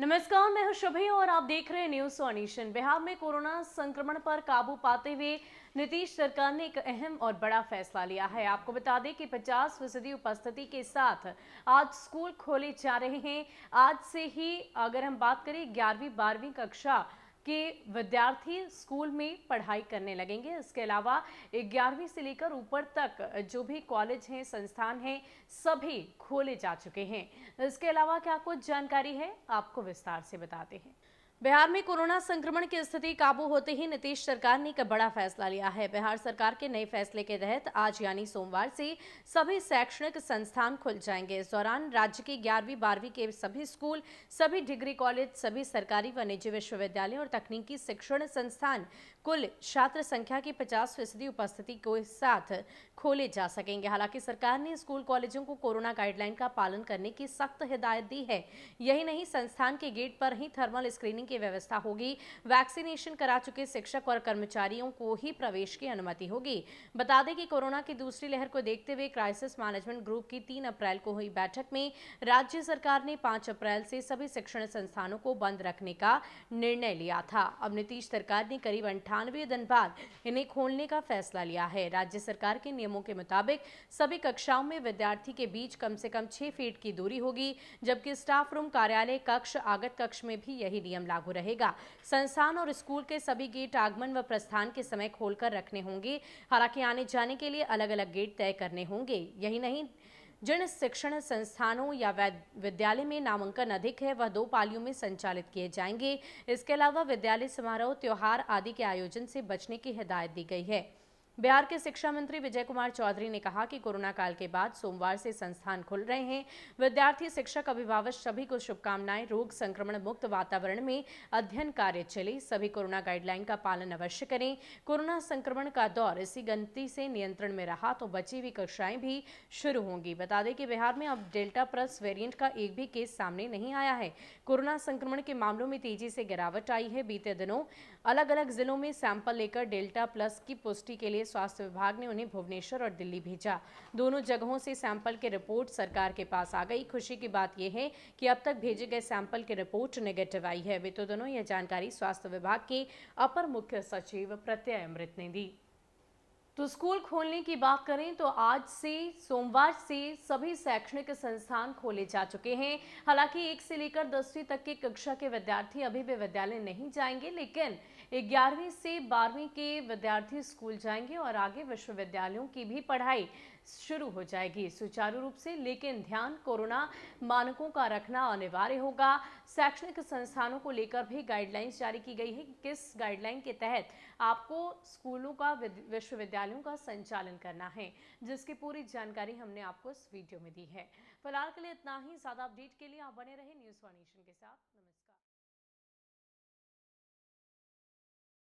नमस्कार मैं हूं शुभे और आप देख रहे हैं न्यूज ऑनिशन बिहार में कोरोना संक्रमण पर काबू पाते हुए नीतीश सरकार ने एक अहम और बड़ा फैसला लिया है आपको बता दें कि 50 फीसदी उपस्थिति के साथ आज स्कूल खोले जा रहे हैं आज से ही अगर हम बात करें ग्यारहवीं बारहवीं कक्षा कि विद्यार्थी स्कूल में पढ़ाई करने लगेंगे इसके अलावा ग्यारहवीं से लेकर ऊपर तक जो भी कॉलेज हैं संस्थान हैं सभी खोले जा चुके हैं इसके अलावा क्या कुछ जानकारी है आपको विस्तार से बताते हैं बिहार में कोरोना संक्रमण की स्थिति काबू होते ही नीतीश सरकार ने एक बड़ा फैसला लिया है बिहार सरकार के नए फैसले के तहत आज यानी सोमवार से सभी शैक्षणिक संस्थान खुल जाएंगे इस दौरान राज्य के ग्यारहवीं बारहवीं के सभी स्कूल सभी डिग्री कॉलेज सभी सरकारी व निजी विश्वविद्यालय और तकनीकी शिक्षण संस्थान कुल छात्र संख्या की पचास फीसदी उपस्थिति के साथ खोले जा सकेंगे हालांकि सरकार ने स्कूल कॉलेजों को कोरोना गाइडलाइन का पालन करने की सख्त हिदायत दी है यही नहीं संस्थान के गेट पर ही थर्मल स्क्रीनिंग की व्यवस्था होगी वैक्सीनेशन करा चुके शिक्षक और कर्मचारियों को ही प्रवेश की अनुमति होगी बता दें कि कोरोना की दूसरी लहर को देखते हुए क्राइसिस मैनेजमेंट ग्रुप की तीन अप्रैल को हुई बैठक में राज्य सरकार ने पांच अप्रैल से सभी शिक्षण संस्थानों को बंद रखने का निर्णय लिया था अब नीतीश सरकार ने करीब अंठानवे दिन बाद इन्हें खोलने का फैसला लिया है राज्य सरकार के नियमों के मुताबिक सभी कक्षाओं में विद्यार्थी के बीच कम से कम छह फीट की दूरी होगी जबकि स्टाफ रूम कार्यालय कक्ष आगत कक्ष में भी यही नियम लागू लागू रहेगा संस्थान और स्कूल के सभी गेट आगमन व प्रस्थान के समय खोलकर रखने होंगे हालांकि आने जाने के लिए अलग अलग गेट तय करने होंगे यही नहीं जिन शिक्षण संस्थानों या विद्यालय में नामांकन अधिक है वह दो पालियों में संचालित किए जाएंगे इसके अलावा विद्यालय समारोह त्योहार आदि के आयोजन से बचने की हिदायत दी गई है बिहार के शिक्षा मंत्री विजय कुमार चौधरी ने कहा कि कोरोना काल के बाद सोमवार से संस्थान खुल रहे हैं विद्यार्थी शिक्षक अभिभावक सभी को शुभकामनाएं रोग संक्रमण मुक्त वातावरण में अध्ययन कार्य चले सभी कोरोना गाइडलाइन का पालन अवश्य करें कोरोना संक्रमण का दौर इसी गंती से नियंत्रण में रहा तो बची हुई कक्षाएं भी शुरू होंगी बता दें कि बिहार में अब डेल्टा प्लस वेरियंट का एक भी केस सामने नहीं आया है कोरोना संक्रमण के मामलों में तेजी से गिरावट आई है बीते दिनों अलग अलग जिलों में सैंपल लेकर डेल्टा प्लस की पुष्टि के लिए स्वास्थ्य विभाग ने उन्हें भुवनेश्वर और दिल्ली भेजा दोनों जगहों से सैंपल की रिपोर्ट सरकार के पास आ गई खुशी की बात यह है कि अब तक भेजे गए सैंपल की रिपोर्ट नेगेटिव आई है वे तो दोनों यह जानकारी स्वास्थ्य विभाग के अपर मुख्य सचिव प्रत्यय अमृत ने दी तो स्कूल खोलने की बात करें तो आज से सोमवार से सभी शैक्षणिक संस्थान खोले जा चुके हैं हालांकि एक से लेकर दसवीं तक के कक्षा के विद्यार्थी अभी भी विद्यालय नहीं जाएंगे लेकिन ग्यारहवीं से बारहवीं के विद्यार्थी स्कूल जाएंगे और आगे विश्वविद्यालयों की भी पढ़ाई शुरू हो जाएगी सुचारू रूप से लेकिन ध्यान कोरोना मानकों का रखना अनिवार्य होगा शैक्षणिक संस्थानों को लेकर भी गाइडलाइंस जारी की गई है कि किस गाइडलाइन के तहत आपको स्कूलों का विश्वविद्यालयों का संचालन करना है जिसकी पूरी जानकारी हमने आपको इस वीडियो में दी है फिलहाल के लिए इतना ही ज़्यादा अपडेट के लिए आप बने रहे न्यूज़ वन नेशन के साथ नमस्कार